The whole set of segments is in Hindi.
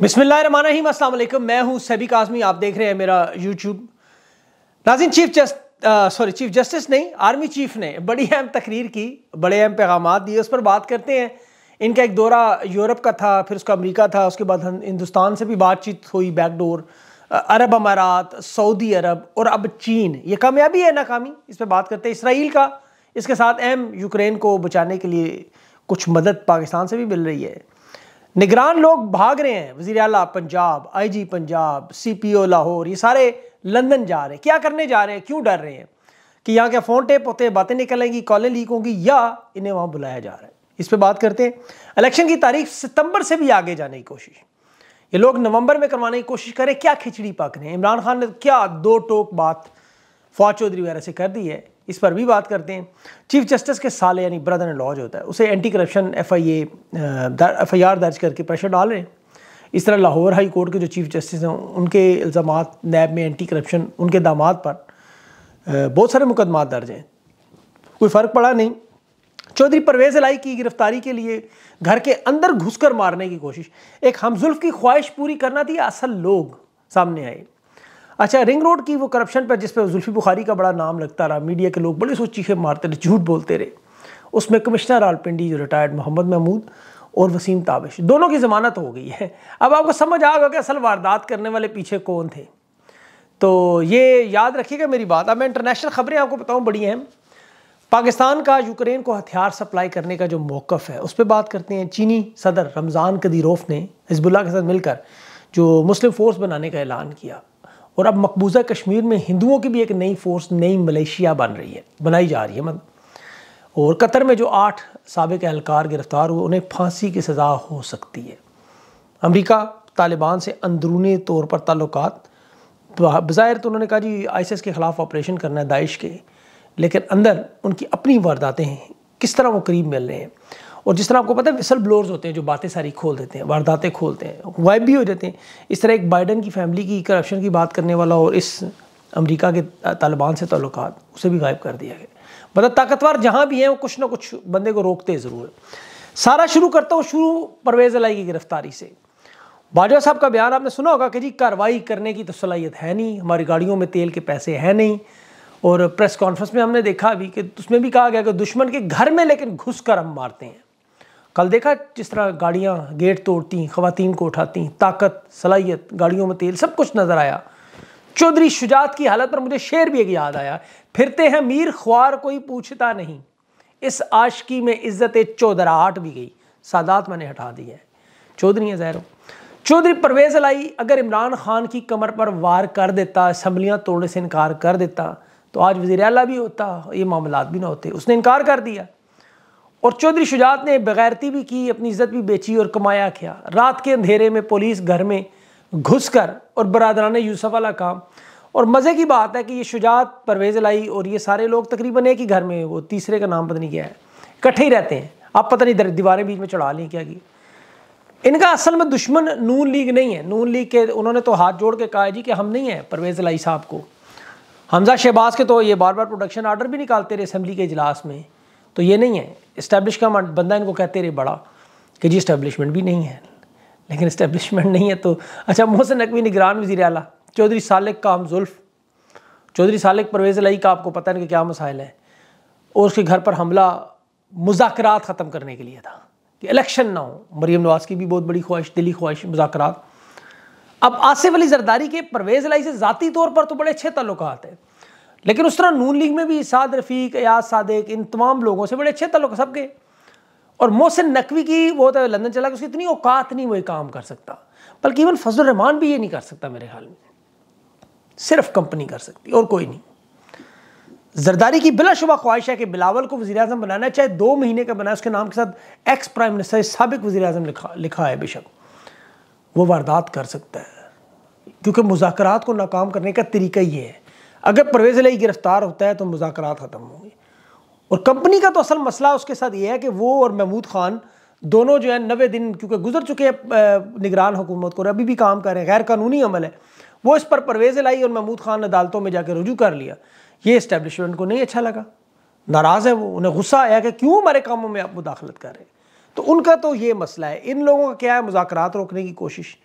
बिस्मिल्लाम असल मैं हूँ सभी काजमी आप देख रहे हैं मेरा यूट्यूब नाजिन chief just sorry chief justice नहीं आर्मी चीफ ने बड़ी अहम तकरीर की बड़े अहम पैगाम दिए उस पर बात करते हैं इनका एक दौरा यूरोप का था फिर उसका अमेरिका था उसके बाद हिंदुस्तान से भी बातचीत हुई बैकडोर अरब अमारात सऊदी अरब और अब चीन ये कामयाबी है नाकामी इस पर बात करते हैं इसराइल का इसके साथ अहम यूक्रेन को बचाने के लिए कुछ मदद पाकिस्तान से भी मिल रही है निगरान लोग भाग रहे हैं वजीर अला पंजाब आईजी पंजाब सीपीओ लाहौर ये सारे लंदन जा रहे हैं क्या करने जा रहे हैं क्यों डर रहे हैं कि यहाँ के फ़ोन टेप होते बातें निकलेंगी कॉलें लीक होंगी या इन्हें वहाँ बुलाया जा रहा है इस पर बात करते हैं इलेक्शन की तारीख सितंबर से भी आगे जाने की कोशिश ये लोग नवंबर में करवाने की कोशिश करें क्या खिचड़ी पक रहे हैं इमरान खान ने क्या दो टोक बात फवाद चौधरी वगैरह से कर दी है इस पर भी बात करते हैं चीफ जस्टिस के साले यानी ब्रदर एंड लॉ जो होता है उसे anti corruption F I F I R दर्ज करके प्रेशर डाल रहे हैं इस तरह लाहौर हाई कोर्ट के जो चीफ जस्टिस हैं उनके इल्ज़ाम नैब में एंटी करप्शन उनके दामाद पर बहुत सारे मुकदमा दर्ज हैं कोई फ़र्क पड़ा नहीं चौधरी परवेज़ लाई की गिरफ्तारी के लिए घर के अंदर घुसकर मारने की कोशिश एक हमजुल्फ की ख्वाहिश पूरी करना थी असल लोग सामने आए अच्छा रिंग रोड की वो करप्शन पर जिस पर जुल्फी बुखारी का बड़ा नाम लगता रहा मीडिया के लोग बड़े सोच चीखे मारते रहे झूठ बोलते रहे उसमें कमिश्नर आलपिंडी जो रिटायर्ड मोहम्मद महमूद और वसीम ताबिश दोनों की ज़मानत हो गई है अब आपको समझ आ गया कि असल वारदात करने वाले पीछे कौन थे तो ये याद रखिएगा मेरी बात अब मैं इंटरनेशनल खबरें आपको बताऊँ बड़ी अहम पाकिस्तान का यूक्रेन को हथियार सप्लाई करने का जो मौक़ है उस पर बात करते हैं चीनी सदर रमज़ान कदीरोफ ने हिजबुल्ला के साथ मिलकर जो मुस्लिम फ़ोर्स बनाने का ऐलान किया और अब मकबूजा कश्मीर में हिंदुओं की भी एक नई फोर्स नई मलेशिया बन रही है बनाई जा रही है मतलब और कतर में जो आठ सबक एहलकार गिरफ्तार हुए उन्हें फांसी की सज़ा हो सकती है अमरीका तालिबान से अंदरूनी तौर पर ताल्लुक बाहर तो उन्होंने कहा जी एस के ख़िलाफ़ ऑपरेशन करना है दाइश के लेकिन अंदर उनकी अपनी वारदातें हैं किस तरह वो करीब मिल रहे हैं और जिस तरह आपको पता है विसल ब्लोअर्स होते हैं जो बातें सारी खोल देते हैं वारदातें खोलते हैं वाइब भी हो जाते हैं इस तरह एक बाइडन की फैमिली की करप्शन की बात करने वाला और इस अमेरिका के तालिबान से ताल्लुक उसे भी गायब कर दिया गया मतलब ताकतवर जहाँ भी हैं वो कुछ ना कुछ बंदे को रोकते ज़रूर सारा शुरू करता हूँ शुरू परवेज़ अलाई की गिरफ्तारी से बाजवा साहब का बयान आपने सुना होगा कि जी कार्रवाई करने की तो सलाहियत है नहीं हमारी गाड़ियों में तेल के पैसे हैं नहीं और प्रेस कॉन्फ्रेंस में हमने देखा अभी कि उसमें भी कहा गया कि दुश्मन के घर में लेकिन घुस कर हम मारते हैं कल देखा जिस तरह गाड़ियाँ गेट तोड़ती खुतिन को उठाती ताकत सलाहियत गाड़ियों में तेल सब कुछ नज़र आया चौधरी शुजात की हालत पर मुझे शेर भी एक याद आया फिरते हैं मीर ख्वार कोई पूछता नहीं इस आशकी में इज्जत चौधराहट भी गई सादात मैंने हटा दी है चौधरी है जहरों चौधरी परवेज लाई अगर इमरान खान की कमर पर वार कर देता असम्बलियाँ तोड़ने से इनकार कर देता तो आज वजीर अला भी होता ये मामला भी ना होते उसने इनकार कर दिया और चौधरी शुजात ने बगैरती भी की अपनी इज्जत भी बेची और कमाया क्या रात के अंधेरे में पुलिस घर में घुस कर और बरदरान यूसफ वाला काम और मज़े की बात है कि ये शुजात परवेज़ लाई और ये सारे लोग तकरीबन एक ही घर में वो तीसरे का नाम पता नहीं क्या है इकट्ठे ही रहते हैं आप पता नहीं दीवारें बीच में चढ़ा लें क्या की इनका असल में दुश्मन नून लीग नहीं है नून लीग के उन्होंने तो हाथ जोड़ के कहा जी कि हम नहीं हैं परवेज़ लाई साहब को हमजा शहबाज के तो ये बार बार प्रोडक्शन आर्डर भी निकालते रहे असम्बली के इजलास में तो ये नहीं है इस्टेब्लिश का बंदा इनको कहते रहे बड़ा कि जी इस्टेब्लिशमेंट भी नहीं है लेकिन इस्टेब्लिशमेंट नहीं है तो अच्छा मोहसिन नकवी निगरान वजीर अला चौधरी सालिक का हम जुल्फ चौधरी सालिक परवेज़ लाई का आपको पता है कि क्या मसाइल है और उसके घर पर हमला मुजाकर ख़त्म करने के लिए था कि इलेक्शन ना हो मरीम नवाज़ की भी बहुत बड़ी ख्वाहिश दिली ख्वाहिश मुजाकर अब आसिफ अली जरदारी के परवेज़ लाई से ज़ाती तौर पर तो बड़े अच्छे तल्लुकात हैं लेकिन उस तरह नून लीग में भी साद रफीक याद सादिक इन तमाम लोगों से बड़े अच्छे तल्लुक सबके और मोहसिन नकवी की वो होता तो है लंदन चला गया उसकी इतनी औकात नहीं वो काम कर सकता बल्कि इवन फजल रहमान भी ये नहीं कर सकता मेरे ख्याल में सिर्फ कंपनी कर सकती और कोई नहीं जरदारी की बिलाशुबा ख्वाहिश है कि बिलावल को वजी अजम बनाना चाहे दो महीने का बनाए उसके नाम के साथ एक्स प्राइम मिनिस्टर सबक वजी अजम लिखा लिखा है बेशक वो वारदात कर सकता है क्योंकि मुजाकर को नाकाम करने का तरीका ये है अगर परवेज़ लाई गिरफ्तार होता है तो मुजाकर ख़त्म होंगे और कंपनी का तो असल मसला उसके साथ ये है कि वो और महमूद खान दोनों जो है नवे दिन क्योंकि गुजर चुके हैं निगरान हुकूमत को और अभी भी काम कर रहे हैं गैर कानूनी अमल है वो इस पर परवेज़ लाई और महमूद खान अदालतों में जाकर रजू कर लिया ये इस्टेबलिशमेंट को नहीं अच्छा लगा नाराज़ है वो उन्हें गुस्सा आया कि क्यों हमारे कामों में आप मुदाखलत कर रहे हैं तो उनका तो ये मसला है इन लोगों का क्या है मुजाकर रोकने की कोशिश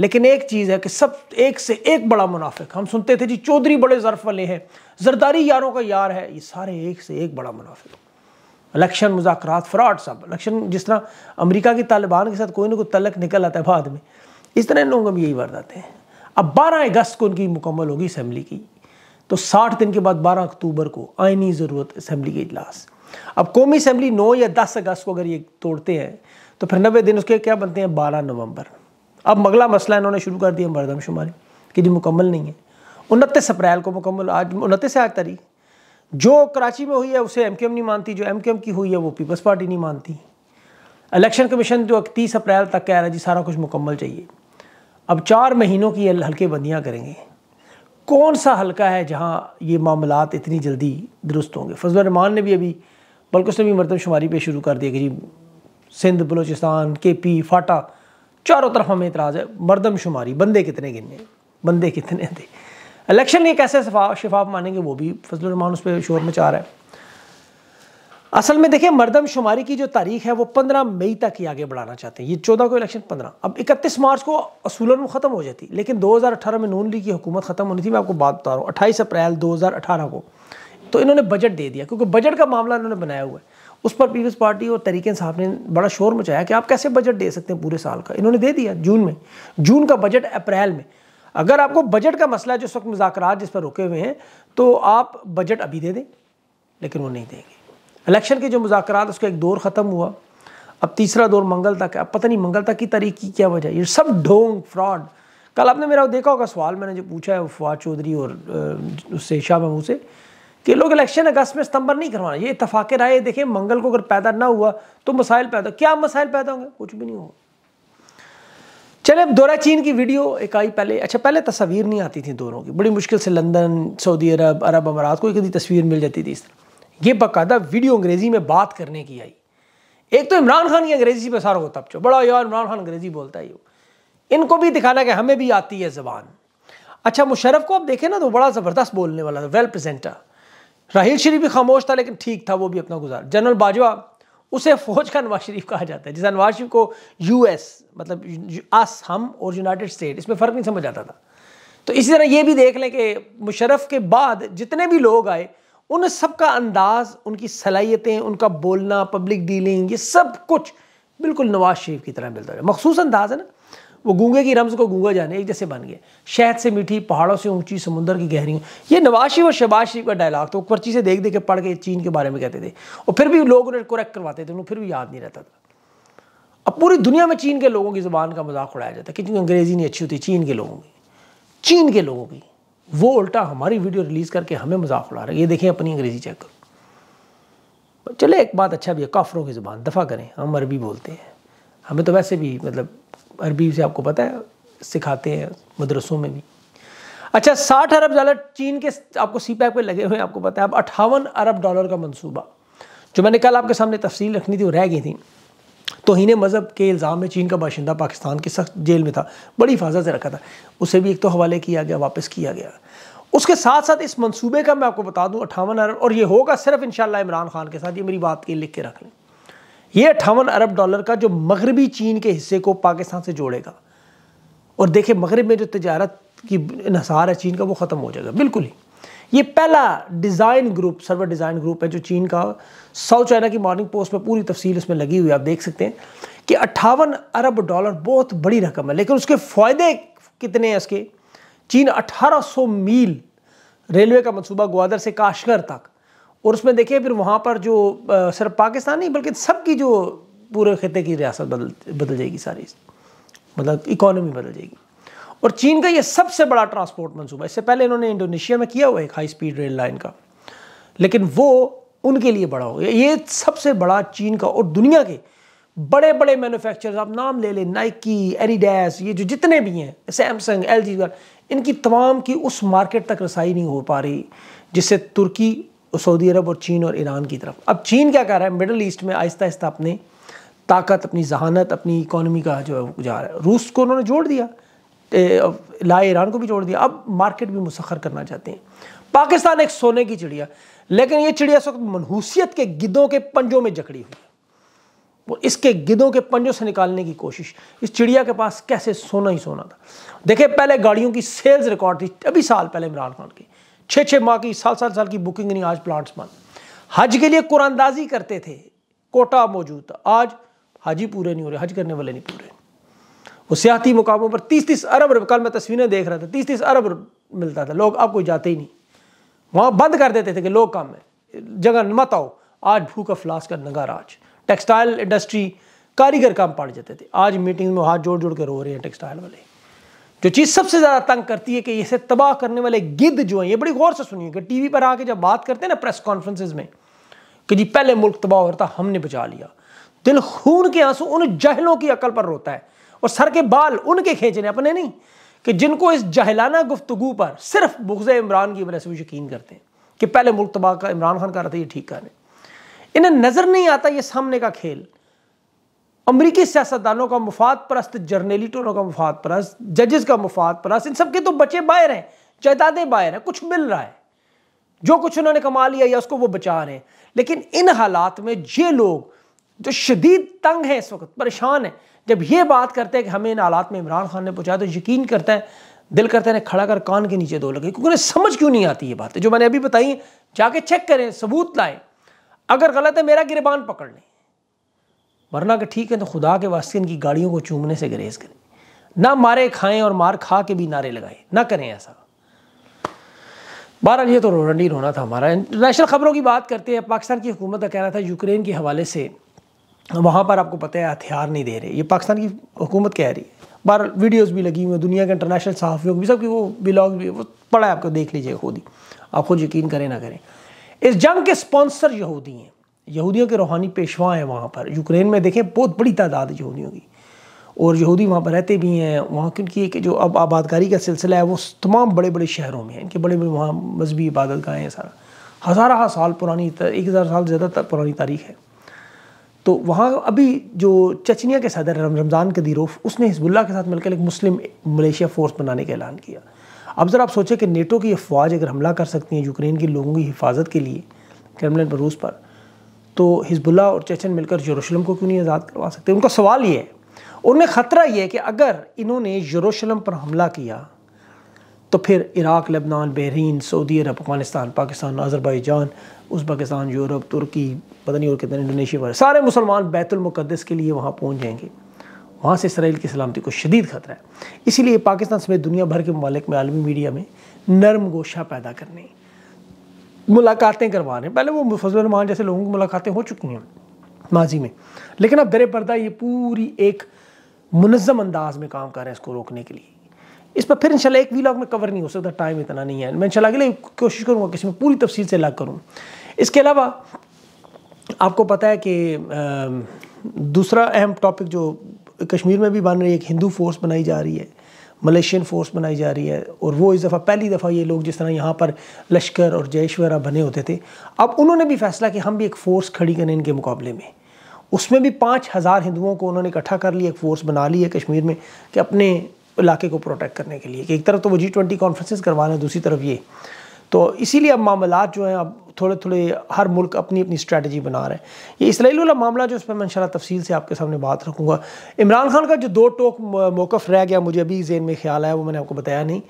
लेकिन एक चीज़ है कि सब एक से एक बड़ा मुनाफिक हम सुनते थे जी चौधरी बड़े ज़र्फ वाले हैं जरदारी यारों का यार है ये सारे एक से एक बड़ा मुनाफिक इलेक्शन मुजाकर फ्रॉड सब इलेक्शन जिस तरह अमरीका के तालिबान के साथ कोई ना कोई तलक निकल आता है बाद में इस तरह इन लोगों में यही वर्दाते हैं अब बारह अगस्त को उनकी मुकम्मल होगी असम्बली की तो साठ दिन के बाद बारह अक्टूबर को आइनी ज़रूरत असम्बली के इजलास अब कौमी असम्बली नौ या दस अगस्त को अगर ये तोड़ते हैं तो फिर नबे दिन उसके क्या बनते हैं बारह नवंबर अब अगला मसला इन्होंने शुरू कर दिया मरदमशुमारी कि जी मुकम्मल नहीं है उनतीस अप्रैल को मुकम्मल आज उनतीस से आज तारीख जो कराची में हुई है उसे एम एम नहीं मानती जो एम एम की हुई है वो पीपल्स पार्टी नहीं मानती इलेक्शन कमीशन जो इकतीस अप्रैल तक कह रहा है जी सारा कुछ मुकम्मल चाहिए अब चार महीनों की हल्के बंदियाँ करेंगे कौन सा हल्का है जहाँ ये मामला इतनी जल्दी दुरुस्त होंगे फजल रहमान ने भी अभी बल्कि उसने भी मरदम शुमारी शुरू कर दिया कि जी सिंध बलोचिस्तान के पी फाटा चारों तरफ हमें इतराज है मरदम शुमारी बंदे कितने गिनने बंदे कितने थे इलेक्शन एक ऐसे शिफाफ मानेंगे वो भी फजलरहमान उस पर शोर मचा रहा है असल में देखिए मरदम शुमारी की जो तारीख है वो पंद्रह मई तक ही आगे बढ़ाना चाहते हैं ये चौदह को इलेक्शन पंद्रह अब इकतीस मार्च को असूलन ख़त्म हो जाती लेकिन दो हज़ार अठारह में नून लीग की हुकूमत ख़त्म होनी थी मैं आपको बात बता रहा हूँ अट्ठाईस अप्रैल दो हज़ार अठारह को तो इन्होंने बजट दे दिया क्योंकि बजट का मामला इन्होंने बनाया हुआ है उस पर पीपल्स पार्टी और तरीके साहब ने बड़ा शोर मचाया कि आप कैसे बजट दे सकते हैं पूरे साल का इन्होंने दे दिया जून में जून का बजट अप्रैल में अगर आपको बजट का मसला है जो इस वक्त जिस पर रुके हुए हैं तो आप बजट अभी दे दें लेकिन वो नहीं देंगे इलेक्शन के जो मुजाकर उसका एक दौर ख़त्म हुआ अब तीसरा दौर मंगल तक है अब पता नहीं मंगल तक की तारीख की क्या वजह ये सब ढोंग फ्रॉड कल आपने मेरा देखा होगा सवाल मैंने जो पूछा है फवाद चौधरी और उससे शाह महमू से कि लोग इलेक्शन अगस्त में सितंबर नहीं करवाना ये इतफाक़ राय देखें मंगल को अगर पैदा ना हुआ तो मसाइल पैदा क्या मसाइल पैदा होंगे कुछ भी नहीं होगा चले अब दौरा चीन की वीडियो एक आई पहले अच्छा पहले तस्वीर नहीं आती थी दोनों की बड़ी मुश्किल से लंदन सऊदी अरब अरब अमारात को कभी तस्वीर मिल जाती थी इस तरह ये बाकायदा वीडियो अंग्रेज़ी में बात करने की आई एक तो इमरान खान की अंग्रेज़ी पर सारा होता है बड़ा यार इमरान खान अंग्रेज़ी बोलता है इनको भी दिखाना कि हमें भी आती है ज़बान अच्छा मुशरफ को आप देखें ना तो बड़ा ज़बरदस्त बोलने वाला था वेल प्रजेंटर राहील शरीफ भी खामोश था लेकिन ठीक था वो भी अपना गुजार जनरल बाजवा उसे फौज का नवाज शरीफ कहा जाता है जैसे नवाज शरीफ को यूएस मतलब अस हम और यूनाइटेड स्टेट इसमें फ़र्क नहीं समझ आता था तो इसी तरह ये भी देख लें कि मुशरफ के बाद जितने भी लोग आए उन सब का अंदाज उनकी सलाहियतें उनका बोलना पब्लिक डीलिंग ये सब कुछ बिल्कुल नवाज शरीफ की तरह मिलता है मखसूस अंदाज है ना वो गूंगे की रम्ज को गूंगा जाने एक जैसे बन गए शहद से मीठी पहाड़ों से ऊंची समुंदर की गहरियों ये नवाज शरीफ और शहबाज शरीफ का डायलॉग तो पर्ची से देख देख के पढ़ के चीन के बारे में कहते थे और फिर भी लोग उन्हें करेक्ट करवाते थे उन्हें फिर भी याद नहीं रहता था अब पूरी दुनिया में चीन के लोगों की ज़ुबान का मजाक उड़ाया जाता है क्योंकि अंग्रेज़ी नहीं अच्छी होती चीन के लोगों की चीन के लोगों की वो उल्टा हमारी वीडियो रिलीज़ करके हमें मजाक उड़ा रहे ये देखें अपनी अंग्रेज़ी चेक करो चले एक बात अच्छा भी है काफरों की ज़ुबान दफ़ा करें हम अरबी बोलते हैं हमें तो वैसे भी मतलब अरबी से आपको पता है सिखाते हैं मदरसों में भी अच्छा साठ अरब डॉलर चीन के आपको सी पैक पर लगे हुए हैं आपको पता है अब अट्ठावन अरब डॉलर का मंसूबा जो मैंने कल आपके सामने तफसील रखनी थी वो रह गई थी तोहन मज़हब के इल्ज़ाम में चीन का बाशिंदा पाकिस्तान की सख्त जेल में था बड़ी हिफाजत से रखा था उसे भी एक तो हवाले किया गया वापस किया गया उसके साथ साथ इस मंसूबे का मैं आपको बता दूँ अट्ठावन अरब और ये होगा सिर्फ इन इमरान खान के साथ ये मेरी बात के लिख के रख लें ये अट्ठावन अरब डॉलर का जो मगरबी चीन के हिस्से को पाकिस्तान से जोड़ेगा और देखे मगरब में जो तजारत की इसार है चीन का वो ख़त्म हो जाएगा बिल्कुल ही ये पहला design group server design group है जो चीन का साउथ चाइना की मॉर्निंग पोस्ट में पूरी तफसील उसमें लगी हुई है आप देख सकते हैं कि अट्ठावन अरब डॉलर बहुत बड़ी रकम है लेकिन उसके फ़ायदे कितने हैं इसके चीन 1800 मील रेलवे का मनसूबा ग्वादर से काशगर तक और उसमें देखिए फिर वहाँ पर जो सिर्फ पाकिस्तान नहीं बल्कि सबकी जो पूरे खत्े की रियासत बदल बदल जाएगी सारी मतलब इकोनॉमी बदल जाएगी और चीन का ये सबसे बड़ा ट्रांसपोर्ट मंसूबा इससे पहले इन्होंने इंडोनेशिया में किया हुआ एक हाई स्पीड रेल लाइन का लेकिन वो उनके लिए बड़ा हो गया ये सबसे बड़ा चीन का और दुनिया के बड़े बड़े मैन्युफैक्चरर्स आप नाम ले लें नाइकी एरीडेस ये जो जितने भी हैं सैमसंग एल जी इनकी तमाम की उस मार्केट तक रसाई नहीं हो पा रही जिससे तुर्की सऊदी अरब और चीन और ईरान की तरफ अब चीन क्या कर रहा है मिडल ईस्ट में आहिस्ता आहिस्ता अपने ताकत अपनी जहानत अपनी इकोनॉमी का जो है वो जा रहा है रूस को उन्होंने जोड़ दिया ला ईरान को भी जोड़ दिया अब मार्केट भी मुसखर करना चाहते हैं पाकिस्तान एक सोने की चिड़िया लेकिन ये चिड़िया इस वक्त मनहूसियत के गिदों के पंजों में जकड़ी हुई है वो इसके गिदों के पंजों से निकालने की कोशिश इस चिड़िया के पास कैसे सोना ही सोना था देखिए पहले गाड़ियों की सेल्स रिकॉर्ड थी अभी साल पहले इमरान खान की छः छः माह की साल साल साल की बुकिंग नहीं आज प्लांट्स बंद हज के लिए कुरानदाजी करते थे कोटा मौजूद था आज हज ही पूरे नहीं हो रहे हज करने वाले नहीं पूरे वो सियाती मुकामों पर तीस तीस अरब रुपये कल मैं तस्वीरें देख रहा था तीस तीस अरब मिलता था लोग अब कोई जाते ही नहीं वहाँ बंद कर देते थे कि लोग कम है जगह मत आओ आज भूख अफलास का नगा आज टेक्सटाइल इंडस्ट्री कारीगर काम पड़ जाते थे आज मीटिंग में हाथ जोड़ जोड़ के रो रहे हैं टेक्सटाइल वाले जो चीज़ सबसे ज़्यादा तंग करती है कि इसे तबाह करने वाले गिद्ध जो हैं ये बड़ी गौर से सुनिए कि टीवी पर आके जब बात करते हैं ना प्रेस कॉन्फ्रेंसेज में कि जी पहले मुल्क तबाह हो रहा था हमने बचा लिया दिल खून के आंसू उन जहलों की अकल पर रोता है और सर के बाल उनके खींचने अपने नहीं कि जिनको इस जहलाना गुफ्तगु पर सिर्फ बुगज़ इमरान की वजह से भी यकीन करते हैं कि पहले मुल्क तबाह का इमरान खान कर रहा था ये ठीक कर रहे इन्हें नज़र नहीं आता ये सामने का खेल अमरीकी सियासतदानों का मुफाद परस्त जर्नलिटों का मुफाद परस्त जजेस का मुफाद परस्त इन सब के तो बचे बाहर हैं जायदादें बाहर हैं कुछ मिल रहा है जो कुछ उन्होंने कमा लिया या उसको वो बचा रहे हैं लेकिन इन हालात में ये लोग जो शदीद तंग हैं इस वक्त परेशान हैं जब ये बात करते हैं कि हमें इन हालात में इमरान खान ने पहुँचाया तो यकीन करता है दिल करता है खड़ा कर कान के नीचे दो लगे क्योंकि उन्हें समझ क्यों नहीं आती ये बातें जो मैंने अभी बताई जाके चेक करें सबूत लाएं अगर गलत है मेरा गिरबान पकड़ लें वरना कि ठीक है तो खुदा के वास्ते इनकी गाड़ियों को चूमने से गरेज करें ना मारे खाएं और मार खा के भी नारे लगाएं ना करें ऐसा बहरहाल ये तो रोडंडी रोना था हमारा इंटरनेशनल खबरों की बात करते हैं पाकिस्तान की हुकूमत का कहना था यूक्रेन के हवाले से वहाँ पर आपको पता है हथियार नहीं दे रहे ये पाकिस्तान की हुकूमत कह रही है बार वीडियोज़ भी लगी हुई हैं दुनिया के इंटरनेशनल सहाफ़ियों की भी सबकी वो ब्लॉग भी वो पड़ा है आपको देख लीजिए खुद ही आप खुद यकीन करें ना करें इस जंग के स्पॉन्सर यहूदी हैं यहूदियों के रूहानी पेशवा हैं वहाँ पर यूक्रेन में देखें बहुत बड़ी तादाद यहूदियों की और यहूदी वहाँ पर रहते भी हैं वहाँ क्योंकि एक जो अब आबादकारी का सिलसिला है वो तमाम बड़े बड़े शहरों में है इनके बड़े बड़े वहाँ मजहबी इबादत गाहें हैं सारा हज़ारहा साल पुरानी एक हज़ार साल ज़्यादा पुरानी तारीख है तो वहाँ अभी जो चचनिया के सदर रमज़ान कदीरोफ उसने हिजबुल्ला के साथ मिलकर एक मुस्लिम मलेशिया फ़ोर्स बनाने का ऐलान किया अब ज़रा आप सोचें कि नेटो की अफवाज अगर हमला कर सकती हैं यूक्रेन के लोगों की हिफाजत के लिए क्रेमलिन पर रूस पर तो हिजबुल्ला और चेचन मिलकर यरूशलेम को क्यों नहीं आज़ाद करवा सकते उनका सवाल ये है उनमें ख़तरा यह है कि अगर इन्होंने यरूशलेम पर हमला किया तो फिर Iraq Lebanon Bahrain Saudi Arabia Afghanistan Pakistan Azerbaijan Uzbekistan Europe तुर्की पता नहीं और कितने इंडोनेशिया वगैरह सारे मुसलमान बैतुलमक़दस के लिए वहाँ पहुँच जाएंगे वहाँ से इसराइल की सलामती को शदीद खतरा है इसीलिए पाकिस्तान समेत दुनिया भर के ममालिक में आलमी मीडिया में नरम गोशा पैदा करनी मुलाकातें करवा रहे हैं पहले वो फजल रहमान जैसे लोगों की मुलाकातें हो चुकी हैं माजी में लेकिन अब दर पर्दा ये पूरी एक मुनज़म अंदाज में काम कर रहे हैं इसको रोकने के लिए इस पर फिर इंशाल्लाह एक वीलॉग में कवर नहीं हो सकता टाइम इतना नहीं है मैं इंशाल्लाह अगले कोशिश करूँगा किसी में पूरी तफसील से अलग करूँ इसके अलावा आपको पता है कि दूसरा अहम टॉपिक जो कश्मीर में भी बन रही है एक हिंदू फोर्स बनाई जा रही है मलेशियन फोर्स बनाई जा रही है और वो इस दफ़ा पहली दफ़ा ये लोग जिस तरह यहाँ पर लश्कर और जैश वगैरह बने होते थे अब उन्होंने भी फैसला कि हम भी एक फ़ोर्स खड़ी करें इनके मुकाबले में उसमें भी पाँच हज़ार हिंदुओं को उन्होंने इकट्ठा कर लिया एक फ़ोर्स बना ली है कश्मीर में कि अपने इलाके को प्रोटेक्ट करने के लिए कि एक तरफ तो वो जी ट्वेंटी कॉन्फ्रेंसेस करवा रहे हैं दूसरी तरफ ये तो इसीलिए अब मामला जो हैं अब थोड़े थोड़े हर मुल्क अपनी अपनी स्ट्रैटेजी बना रहे हैं ये इसराइल वाला मामला जो उस पर मैं इन तफसील से आपके सामने बात रखूँगा इमरान खान का जो दो टोक मौक़ रह गया मुझे अभी जेन में ख्याल आया वो मैंने आपको बताया नहीं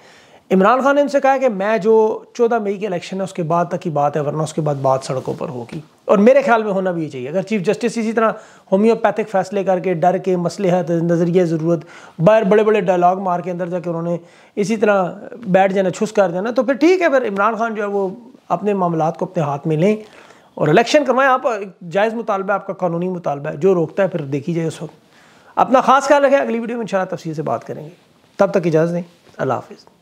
इमरान खान ने उनसे कहा कि मैं जो चौदह मई के इलेक्शन है उसके बाद तक की बात है वरना उसके बाद बात सड़कों पर होगी और मेरे ख्याल में होना भी ये चाहिए अगर चीफ जस्टिस इसी तरह होम्योपैथिक फैसले करके डर के मसलहत नज़रिए ज़रूरत बाहर बड़े बड़े डायलॉग मार के अंदर जाके उन्होंने इसी तरह बैठ जाना छुस कर देना तो फिर ठीक है फिर इमरान खान जो है वो अपने मामला को अपने हाथ में लें और इलेक्शन करवाएं आप जायज़ मुतालबा आपका कानूनी मुतालबा है जो रोकता है फिर देखी जाए उस वक्त अपना खास ख्याल रखें अगली वीडियो में इंशाल्लाह तफसील से बात करेंगे तब तक इजाज़त दें अल्लाह हाफिज़